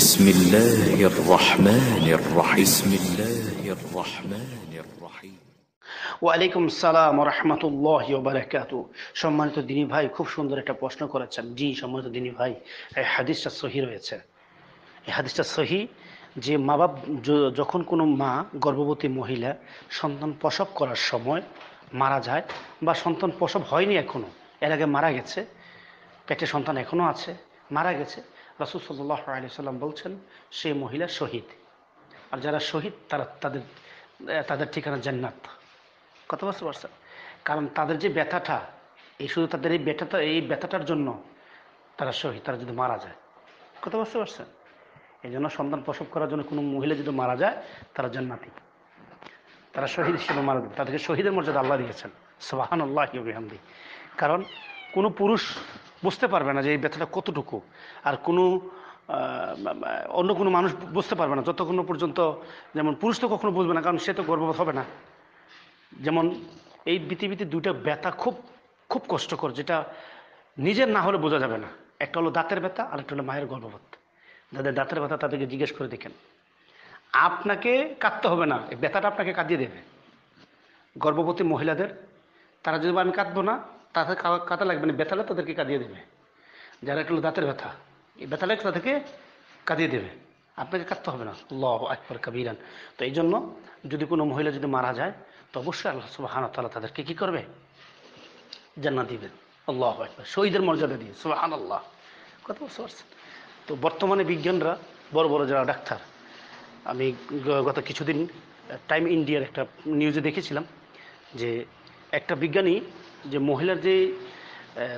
بسم الله الرحمن الرحيم بسم الله الرحمن الرحيم ওয়ালাইকুম সালাম রহমতুল্লাহ বারাকাত সম্মানিত দিনী ভাই খুব সুন্দর একটা প্রশ্ন করেছেন জি সম্মানিত দিনী ভাই এই হাদিসটা সহি রয়েছে এই হাদিসটা সহি যে মা বাপ যখন কোনো মা গর্ভবতী মহিলা সন্তান প্রসব করার সময় মারা যায় বা সন্তান প্রসব হয়নি এখনও এর আগে মারা গেছে পেটে সন্তান এখনও আছে মারা গেছে রাসুল সাল্লাহ আলি সাল্লাম বলছেন সে মহিলা শহীদ আর যারা শহীদ তারা তাদের তাদের ঠিকানা জান্নাত কত বছর পারছেন কারণ তাদের যে ব্যথাটা এই শুধু তাদের এই ব্যথাটা এই ব্যথাটার জন্য তারা শহীদ তারা যদি মারা যায় কত বছর বলছেন এই জন্য সন্তান প্রসব করার জন্য কোনো মহিলা যদি মারা যায় তারা জান্নাতি তারা শহীদ হিসেবে মারা যায় তাদেরকে শহীদের মর্যাদা আল্লাহ দিয়েছেন সোহান আল্লাহ কারণ কোনো পুরুষ বুঝতে পারবে না যে এই ব্যথাটা কতটুকু আর কোনো অন্য কোনো মানুষ বুঝতে পারবে না যতক্ষণ পর্যন্ত যেমন পুরুষ তো কখনো বুঝবে না কারণ সে তো গর্ভবত হবে না যেমন এই পৃথিবীতে দুইটা ব্যথা খুব খুব কষ্টকর যেটা নিজের না হলে বোঝা যাবে না একটা হলো দাঁতের ব্যথা আর একটা হলো মায়ের গর্ভবত যাদের দাঁতের ব্যথা তাদেরকে জিজ্ঞেস করে দেখেন আপনাকে কাঁদতে হবে না এই ব্যথাটা আপনাকে কাঁদিয়ে দেবে গর্ভবতী মহিলাদের তারা যদি আমি কাঁদবো না তাদের কাটা লাগবে না ব্যথালে তাদেরকে কাঁদিয়ে দেবে যারা একটু দাঁতের ব্যথা এই ব্যথালে তাদেরকে কাঁদিয়ে দেবে আপনাকে কাঁদতে হবে না ল আকবর কাবিরান তো এই জন্য যদি কোনো মহিলা যদি মারা যায় তো অবশ্যই আল্লাহ সুবাহান তালা তাদেরকে কী করবে জান্নাত দিবে আল্লাহ আকবর শহীদের মর্যাদা দিয়ে সুবাহান আল্লাহ কথা বুঝতে পারছেন তো বর্তমানে বিজ্ঞানরা বড় বড় যারা ডাক্তার আমি গত কিছুদিন টাইম ইন্ডিয়ার একটা নিউজে দেখেছিলাম যে একটা বিজ্ঞানী যে মহিলার যে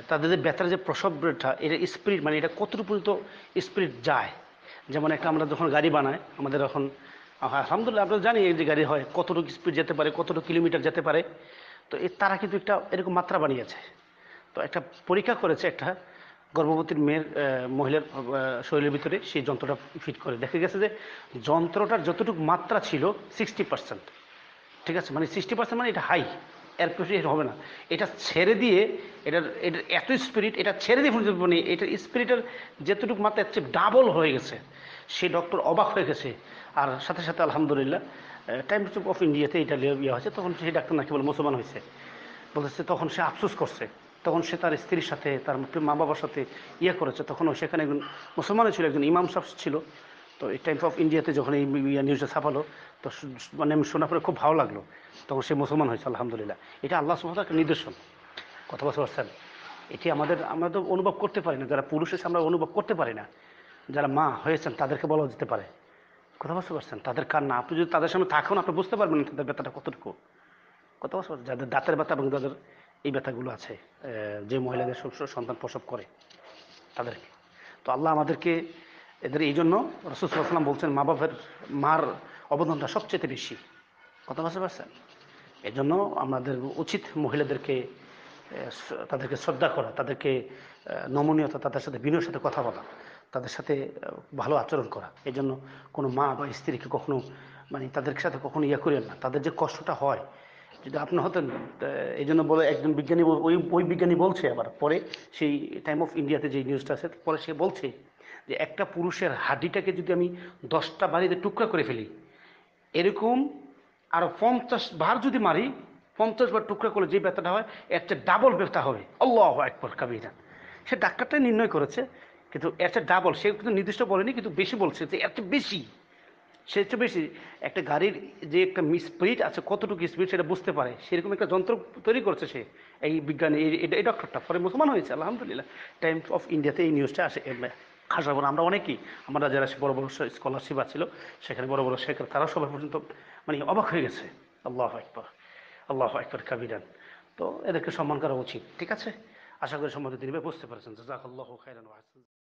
তাদের যে ব্যথার যে প্রসবটা এটা স্পিরিট মানে এটা কতটুকু পর্যন্ত স্পিরিট যায় যেমন একটা আমরা যখন গাড়ি বানাই আমাদের এখন আলহামদুলিল্লাহ আমরা জানি যে গাড়ি হয় কতটুকু স্পিড যেতে পারে কতটুকু কিলোমিটার যেতে পারে তো এ তারা কিন্তু একটা এরকম মাত্রা বানিয়েছে তো একটা পরীক্ষা করেছে একটা গর্ভবতীর মেয়ের মহিলার শরীরের ভিতরে সেই যন্ত্রটা ফিট করে দেখা গেছে যে যন্ত্রটার যতটুকু মাত্রা ছিল সিক্সটি পার্সেন্ট ঠিক আছে মানে সিক্সটি পার্সেন্ট মানে এটা হাই এর বেশি হবে না এটা ছেড়ে দিয়ে এটার এটার এত স্পিরিট এটা ছেড়ে দিয়ে ফুটে মানে এটার স্পিরিটের যেতটুকু মাত্রা এর চেয়ে ডাবল হয়ে গেছে সে ডক্টর অবাক হয়ে গেছে আর সাথে সাথে আলহামদুলিল্লাহ টাইমস অফ ইন্ডিয়াতে এটা ইয়ে হয়েছে তখন সেই ডাক্তার নাকি বলে মুসলমান হয়েছে বলতেছে তখন সে আফসোস করছে তখন সে তার স্ত্রীর সাথে তার মা বাবার সাথে ইয়ে করেছে তখন সেখানে একজন মুসলমানও ছিল একজন ইমাম সাহেব ছিল তো এই টাইমস অফ ইন্ডিয়াতে যখন এই নিউজটা ছাপালো তো মানে শোনা পরে খুব ভালো লাগলো তখন সে মুসলমান হয়েছে আলহামদুলিল্লাহ এটা আল্লাহ সুমতার একটা নিদর্শন কথা বলতে পারছেন এটি আমাদের আমরা তো অনুভব করতে পারি না যারা পুরুষ এসে আমরা অনুভব করতে পারি না যারা মা হয়েছেন তাদেরকে বলা যেতে পারে কথা বলতে পারছেন তাদের কান্না আপনি যদি তাদের সামনে থাকুন আপনি বুঝতে পারবেন তাদের ব্যথাটা কতটুকু কথা বলতে পারছেন যাদের দাঁতের ব্যথা এবং যাদের এই ব্যথাগুলো আছে যে মহিলাদের সবসময় সন্তান প্রসব করে তাদেরকে তো আল্লাহ আমাদেরকে এদের এই জন্য রসুলাম বলছেন মা বাপের মার অবদানটা সবচেয়ে বেশি কথা বাসা পারছেন এই জন্য আমাদের উচিত মহিলাদেরকে তাদেরকে শ্রদ্ধা করা তাদেরকে নমনীয়তা তাদের সাথে বিনয়ের সাথে কথা বলা তাদের সাথে ভালো আচরণ করা এই জন্য কোনো মা বা স্ত্রীকে কখনো মানে তাদের সাথে কখনো ইয়ে করেন না তাদের যে কষ্টটা হয় যদি আপনি হতেন এই জন্য বলে একজন বিজ্ঞানী ওই ওই বিজ্ঞানী বলছে আবার পরে সেই টাইম অফ ইন্ডিয়াতে যে নিউজটা আছে পরে সে বলছে যে একটা পুরুষের হাড্ডিটাকে যদি আমি দশটা বাড়িতে টুকরা করে ফেলি এরকম আরও পঞ্চাশ বার যদি মারি পঞ্চাশ বার টুকরা করলে যে ব্যথাটা হয় একটা ডাবল ব্যথা হবে আল্লাহ একবার কাবিরা সে ডাক্তারটাই নির্ণয় করেছে কিন্তু এর ডাবল সে কিন্তু নির্দিষ্ট বলেনি কিন্তু বেশি বলছে যে এত বেশি সে চেয়ে বেশি একটা গাড়ির যে একটা স্পিড আছে কতটুকু স্পিড সেটা বুঝতে পারে সেরকম একটা যন্ত্র তৈরি করছে সে এই বিজ্ঞানী এই ডক্টরটা পরে মুসলমান হয়েছে আলহামদুলিল্লাহ টাইমস অফ ইন্ডিয়াতে এই নিউজটা আসে আসার আমরা অনেকেই আমরা যারা বড় বড় স্কলারশিপ আছিল সেখানে বড় বড় শেখ তারা সবাই পর্যন্ত মানে অবাক হয়ে গেছে আল্লাহ একবার আল্লাহ একবার কাবিরান তো এদেরকে সম্মান করা উচিত ঠিক আছে আশা করি সম্মানিত দিবে বুঝতে পারছেন জাকাল্লাহ খাইরান